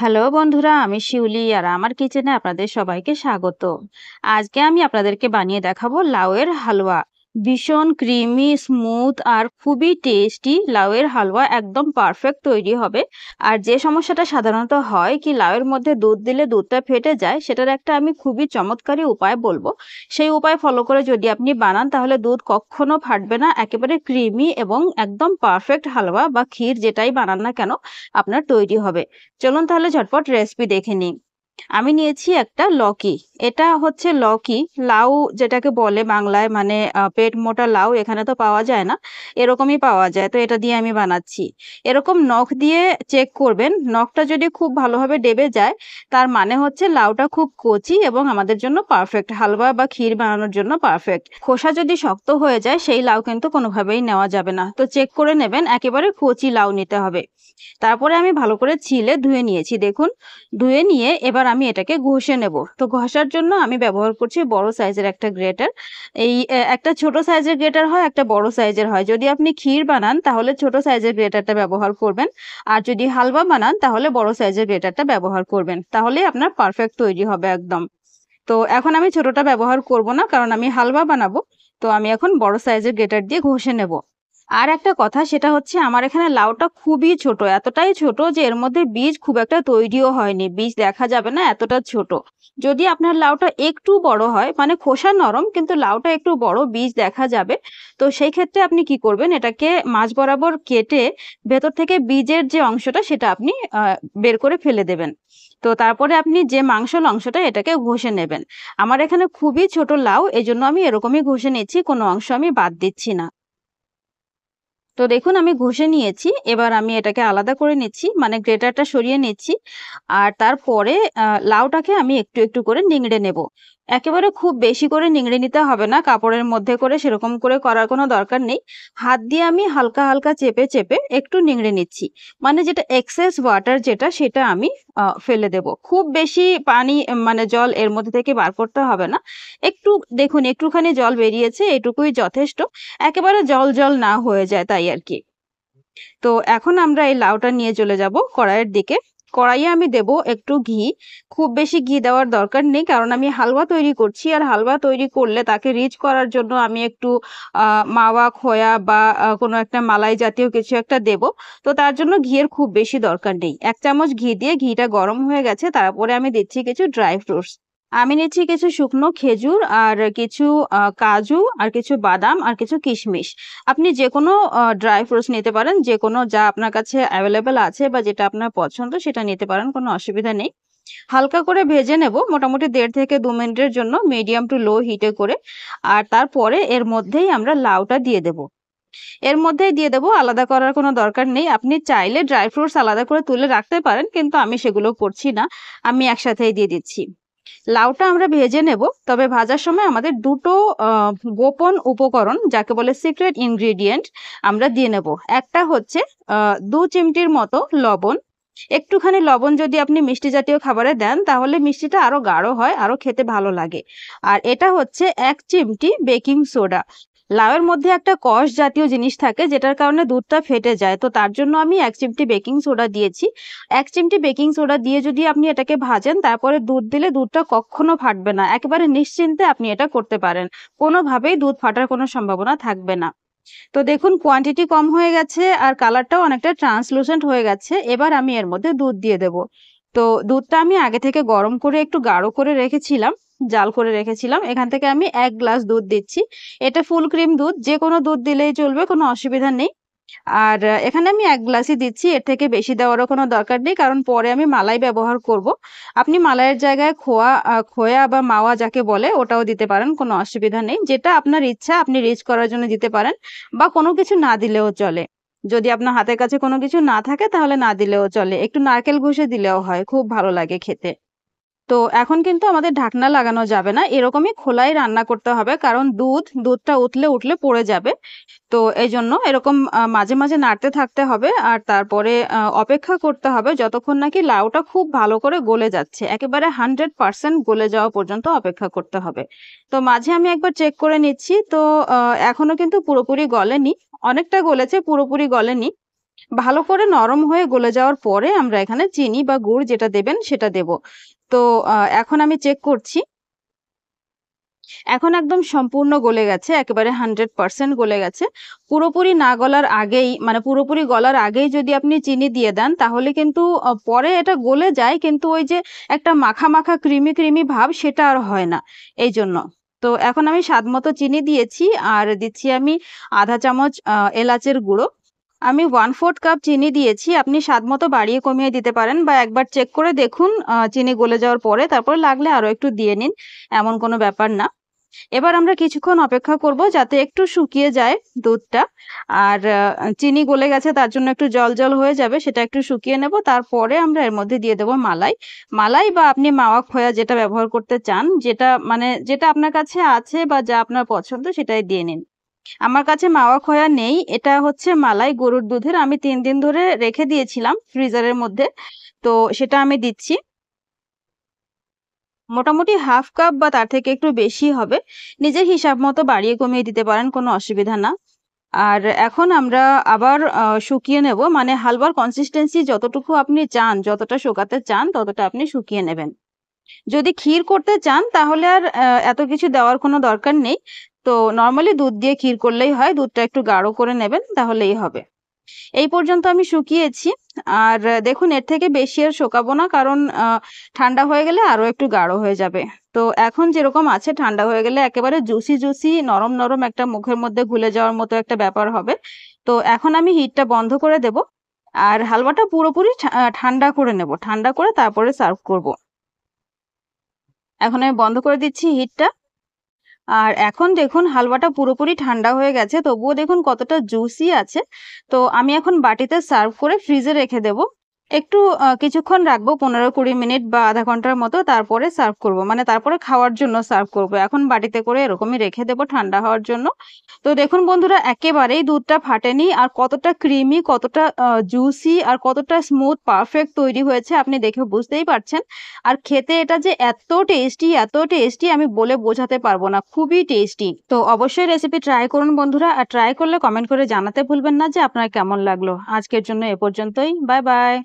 Hello বন্ধুরা আমি শিউলি আর আমার কিচেনে আপনাদের সবাইকে স্বাগত আজকে আমি আপনাদেরকে বানিয়ে দেখাবো লাউয়ের হালুয়া ভীষণ ক্রিমি স্মুথ আর খুবই টেস্টি লাউয়ের হালুয়া একদম পারফেক্ট তৈরি হবে আর যে সমস্যাটা সাধারণত হয় কি লাউয়ের মধ্যে দুধ দিলে দুধটা ফেটে যায় সেটার একটা আমি খুবই চমৎকারী উপায় বলবো সেই উপায় ফলো করে যদি আপনি বানান তাহলে দুধ কখনো ফাটবে না একেবারে ক্রিমি এবং একদম পারফেক্ট হালুয়া বা ক্ষীর যেটাই বানান না কেন আপনার তৈরি হবে চলুন তাহলে ঝটপট রেসিপি দেখে নিই আমি নিয়েছি একটা লকি এটা হচ্ছে লকি লাউ যেটাকে বলে বাংলায় মানে পেট মোটা লাউ এখানে তো পাওয়া যায় না এরকমই পাওয়া যায় তো এটা দিয়ে আমি বানাচ্ছি এরকম নখ দিয়ে চেক করবেন নখটা যদি খুব ভালোভাবে ডেবে যায় তার মানে হচ্ছে লাউটা খুব কচি এবং আমাদের জন্য পারফেক্ট হালুয়া বা ক্ষীর বানানোর জন্য পারফেক্ট খোসা যদি শক্ত হয়ে যায় সেই লাউ কিন্তু কোনোভাবেই নেওয়া যাবে না তো চেক করে নেবেন একেবারে কচি লাউ নিতে হবে তারপরে আমি ভালো করে ছিলে ধুয়ে নিয়েছি দেখুন ধুয়ে নিয়ে এবার আমি এটাকে ঘষে নেব তো ঘষার জন্য আমি ব্যবহার করছি বড় সাইজের একটা গ্রেটার এই একটা ছোট সাইজের গ্রেটার হয় একটা বড় সাইজের হয় যদি আপনি ক্ষীর বানান তাহলে ছোট সাইজের গ্রেটারটা ব্যবহার করবেন আর যদি হালবা বানান তাহলে বড় সাইজের গ্রেটারটা ব্যবহার করবেন তাহলে আপনার পারফেক্ট তৈরি হবে একদম তো এখন আমি ছোটটা ব্যবহার করব না কারণ আমি হালবা বানাবো তো আমি এখন বড় সাইজের গ্রেটার দিয়ে ঘষে নেবো আর একটা কথা সেটা হচ্ছে আমার এখানে লাউটা খুবই ছোট এতটাই ছোট যে এর মধ্যে বীজ খুব একটা তৈরিও হয়নি বীজ দেখা যাবে না এতটা ছোট যদি আপনার লাউটা একটু বড় হয় মানে খোসা নরম কিন্তু লাউটা একটু বড় বীজ দেখা যাবে তো সেই ক্ষেত্রে আপনি কি করবেন এটাকে মাছ বরাবর কেটে ভেতর থেকে বীজের যে অংশটা সেটা আপনি বের করে ফেলে দেবেন তো তারপরে আপনি যে মাংসল অংশটা এটাকে ঘষে নেবেন আমার এখানে খুবই ছোট লাউ এজন্য আমি এরকমই ঘষে নিচ্ছি কোনো অংশ আমি বাদ দিচ্ছি না তো দেখুন আমি ঘষে নিয়েছি এবার আমি এটাকে আলাদা করে নিচ্ছি মানে গ্রেটারটা সরিয়ে নিচ্ছি আর তারপরে লাউটাকে আমি একটু একটু করে নিংড়ে নেব একেবারে খুব বেশি করে নিংড়ে নিতে হবে না কাপড়ের মধ্যে করে সেরকম করে করার কোনো দরকার নেই হাত দিয়ে আমি হালকা হালকা চেপে চেপে একটু নিংড়ে নিচ্ছি মানে যেটা এক্সেস ওয়াটার যেটা সেটা আমি ফেলে দেব খুব বেশি পানি মানে জল এর মধ্যে থেকে বার করতে হবে না একটু দেখুন একটুখানি জল বেরিয়েছে এটুকুই যথেষ্ট একেবারে জল জল না হয়ে যায় তাই আর কি তো এখন আমরা এই লাউটা নিয়ে চলে যাব কড়াইয়ের দিকে কড়াইয়ে আমি দেব একটু ঘি খুব বেশি ঘি দেওয়ার দরকার নেই কারণ আমি হালুয়া তৈরি করছি আর হালুয়া তৈরি করলে তাকে রিচ করার জন্য আমি একটু মাওয়া খোয়া বা কোনো একটা মালাই জাতীয় কিছু একটা দেব তো তার জন্য ঘিয়ের খুব বেশি দরকার নেই এক চামচ ঘি দিয়ে ঘিটা গরম হয়ে গেছে তারপরে আমি দিচ্ছি কিছু ড্রাই ফ্রুটস আমি নিচ্ছি কিছু শুকনো খেজুর আর কিছু কাজু আর কিছু বাদাম আর কিছু কিশমিশ আপনি যে কোনো ড্রাই ফ্রুটস নিতে পারেন যে কোনো যা আপনার কাছে অ্যাভেলেবেল আছে বা যেটা আপনার পছন্দ সেটা নিতে পারেন কোনো অসুবিধা নেই হালকা করে ভেজে নেব মোটামুটি দেড় থেকে দু মিনিটের জন্য মিডিয়াম টু লো হিটে করে আর তারপরে এর মধ্যেই আমরা লাউটা দিয়ে দেবো এর মধ্যেই দিয়ে দেবো আলাদা করার কোনো দরকার নেই আপনি চাইলে ড্রাই ফ্রুটস আলাদা করে তুলে রাখতে পারেন কিন্তু আমি সেগুলো করছি না আমি একসাথেই দিয়ে দিচ্ছি লাউটা আমরা ভেজে নেব তবে ভাজার সময় আমাদের দুটো গোপন উপকরণ যাকে বলে সিক্রেট ইনগ্রিডিয়েন্ট আমরা দিয়ে নেব একটা হচ্ছে দু চিমটির মতো লবণ একটুখানি লবণ যদি আপনি মিষ্টি জাতীয় খাবারে দেন তাহলে মিষ্টিটা আরও গাঢ় হয় আরও খেতে ভালো লাগে আর এটা হচ্ছে এক চিমটি বেকিং সোডা লাউয়ের মধ্যে একটা কষ জাতীয় জিনিস থাকে যেটার কারণে দুধটা ফেটে যায় তো তার জন্য আমি এক চিমটি বেকিং সোডা দিয়েছি এক চিমটি বেকিং সোডা দিয়ে যদি আপনি এটাকে ভাজেন তারপরে দুধ দিলে দুধটা কখনো ফাটবে না একেবারে নিশ্চিন্তে আপনি এটা করতে পারেন কোনোভাবেই দুধ ফাটার কোনো সম্ভাবনা থাকবে না তো দেখুন কোয়ান্টিটি কম হয়ে গেছে আর কালারটাও অনেকটা ট্রান্সলুসেন্ট হয়ে গেছে এবার আমি এর মধ্যে দুধ দিয়ে দেব তো দুধটা আমি আগে থেকে গরম করে একটু গাঢ় করে রেখেছিলাম জাল করে রেখেছিলাম এখান থেকে আমি এক গ্লাস দুধ দিচ্ছি এটা ফুল ক্রিম দুধ যে কোনো দুধ দিলেই চলবে কোনো অসুবিধা নেই আর এখানে আমি এক গ্লাসই দিচ্ছি এর থেকে বেশি দেওয়ারও কোনো দরকার নেই কারণ পরে আমি মালাই ব্যবহার করব। আপনি মালাইয়ের জায়গায় খোয়া খোয়া বা মাওয়া যাকে বলে ওটাও দিতে পারেন কোনো অসুবিধা নেই যেটা আপনার ইচ্ছা আপনি রিচ করার জন্য দিতে পারেন বা কোনো কিছু না দিলেও চলে যদি আপনার হাতের কাছে কোনো কিছু না থাকে তাহলে না দিলেও চলে একটু নারকেল ঘষে দিলেও হয় খুব ভালো লাগে খেতে তো এখন কিন্তু আমাদের ঢাকনা লাগানো যাবে না এরকমই খোলাই রান্না করতে হবে কারণ দুধ দুধটা উঠলে উঠলে পড়ে যাবে তো এই জন্য এরকম মাঝে মাঝে নাড়তে থাকতে হবে আর তারপরে অপেক্ষা করতে হবে যতক্ষণ নাকি লাউটা খুব ভালো করে গলে যাচ্ছে একেবারে হান্ড্রেড পারসেন্ট গলে যাওয়া পর্যন্ত অপেক্ষা করতে হবে তো মাঝে আমি একবার চেক করে নিচ্ছি তো এখনো কিন্তু পুরোপুরি গলেনি অনেকটা গলেছে পুরোপুরি গলেনি ভালো করে নরম হয়ে গলে যাওয়ার পরে আমরা এখানে চিনি বা গুড় যেটা দেবেন সেটা দেব তো এখন আমি চেক করছি এখন একদম সম্পূর্ণ গলে গেছে একেবারে হান্ড্রেড পারসেন্ট গলে গেছে পুরোপুরি না গলার আগেই মানে পুরোপুরি গলার আগেই যদি আপনি চিনি দিয়ে দেন তাহলে কিন্তু পরে এটা গলে যায় কিন্তু ওই যে একটা মাখা মাখা ক্রিমি ক্রিমি ভাব সেটা আর হয় না এই জন্য তো এখন আমি স্বাদ মতো চিনি দিয়েছি আর দিচ্ছি আমি আধা চামচ এলাচের গুঁড়ো আমি ওয়ান ফোর্থ কাপ চিনি দিয়েছি আপনি স্বাদ মতো বাড়িয়ে কমিয়ে দিতে পারেন বা একবার চেক করে দেখুন চিনি গলে যাওয়ার পরে তারপর লাগলে আরও একটু দিয়ে নিন এমন কোনো ব্যাপার না এবার আমরা কিছুক্ষণ অপেক্ষা করব যাতে একটু শুকিয়ে যায় দুধটা আর চিনি গলে গেছে তার জন্য একটু জল জল হয়ে যাবে সেটা একটু শুকিয়ে নেব তারপরে আমরা এর মধ্যে দিয়ে দেবো মালাই মালাই বা আপনি মাওয়া খোয়া যেটা ব্যবহার করতে চান যেটা মানে যেটা আপনার কাছে আছে বা যা আপনার পছন্দ সেটাই দিয়ে নিন আমার কাছে মাওয়া খয়া নেই এটা হচ্ছে মালাই গরুর দুধের আমি তিন দিন ধরে রেখে দিয়েছিলাম ফ্রিজারের মধ্যে তো সেটা আমি দিচ্ছি মোটামুটি হাফ কাপ বা তার থেকে একটু বেশি হবে নিজের হিসাব মতো বাড়িয়ে কমিয়ে দিতে পারেন কোনো অসুবিধা না আর এখন আমরা আবার শুকিয়ে নেব মানে হালবার কনসিস্টেন্সি যতটুকু আপনি চান যতটা শুকাতে চান ততটা আপনি শুকিয়ে নেবেন যদি ক্ষীর করতে চান তাহলে আর এত কিছু দেওয়ার কোনো দরকার নেই তো নর্মালি দুধ দিয়ে ক্ষীর করলেই হয় দুধটা একটু গাঢ় করে নেবেন তাহলেই হবে এই পর্যন্ত আমি শুকিয়েছি আর দেখুন এর থেকে বেশি আর শোকাবো না কারণ ঠান্ডা হয়ে গেলে আরও একটু গাঢ় হয়ে যাবে তো এখন যেরকম আছে ঠান্ডা হয়ে গেলে একেবারে জুসি জুসি নরম নরম একটা মুখের মধ্যে ঘুলে যাওয়ার মতো একটা ব্যাপার হবে তো এখন আমি হিটটা বন্ধ করে দেব আর হালুয়াটা পুরোপুরি ঠান্ডা করে নেব ঠান্ডা করে তারপরে সার্ভ করব এখন আমি বন্ধ করে দিচ্ছি হিটটা আর এখন দেখুন হালুয়াটা পুরোপুরি ঠান্ডা হয়ে গেছে তবুও দেখুন কতটা জুসি আছে তো আমি এখন বাটিতে সার্ভ করে ফ্রিজে রেখে দেবো একটু কিছুক্ষণ রাখবো পনেরো কুড়ি মিনিট বা আধা ঘন্টার মতো তারপরে সার্ভ করব মানে তারপরে খাওয়ার জন্য সার্ভ করব এখন বাটিতে করে এরকমই রেখে দেবো ঠান্ডা হওয়ার জন্য তো দেখুন বন্ধুরা একেবারেই দুধটা ফাটেনি আর কতটা ক্রিমি কতটা জুসি আর কতটা স্মুথ পারফেক্ট তৈরি হয়েছে আপনি দেখে বুঝতেই পারছেন আর খেতে এটা যে এত টেস্টি এত টেস্টি আমি বলে বোঝাতে পারবো না খুবই টেস্টি তো অবশ্যই রেসিপি ট্রাই করুন বন্ধুরা আর ট্রাই করলে কমেন্ট করে জানাতে ভুলবেন না যে আপনার কেমন লাগলো আজকের জন্য এ পর্যন্তই বাই বাই